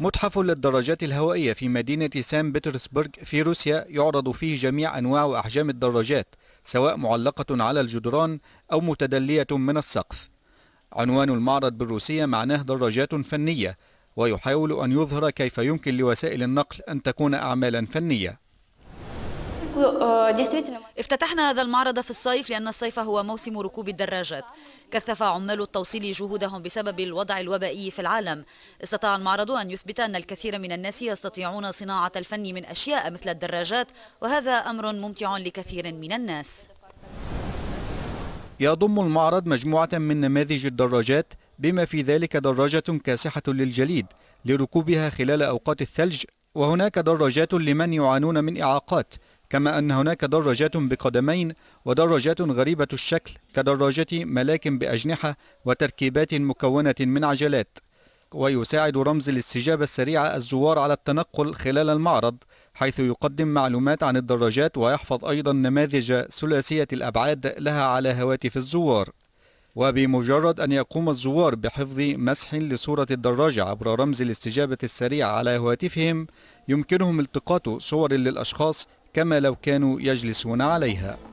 متحف للدراجات الهوائية في مدينة سان بطرسبرغ في روسيا يعرض فيه جميع أنواع وأحجام الدراجات سواء معلقة على الجدران أو متدلية من السقف عنوان المعرض بالروسية معناه دراجات فنية ويحاول أن يظهر كيف يمكن لوسائل النقل أن تكون أعمالا فنية آه، افتتحنا هذا المعرض في الصيف لأن الصيف هو موسم ركوب الدراجات كثف عمال التوصيل جهودهم بسبب الوضع الوبائي في العالم استطاع المعرض أن يثبت أن الكثير من الناس يستطيعون صناعة الفن من أشياء مثل الدراجات وهذا أمر ممتع لكثير من الناس يضم المعرض مجموعة من نماذج الدراجات بما في ذلك دراجة كاسحة للجليد لركوبها خلال أوقات الثلج وهناك دراجات لمن يعانون من إعاقات كما أن هناك دراجات بقدمين ودراجات غريبة الشكل كدراجة ملاك بأجنحة وتركيبات مكونة من عجلات ويساعد رمز الاستجابة السريعة الزوار على التنقل خلال المعرض حيث يقدم معلومات عن الدراجات ويحفظ أيضا نماذج ثلاثية الأبعاد لها على هواتف الزوار وبمجرد أن يقوم الزوار بحفظ مسح لصورة الدراجة عبر رمز الاستجابة السريع على هواتفهم يمكنهم التقاط صور للأشخاص كما لو كانوا يجلسون عليها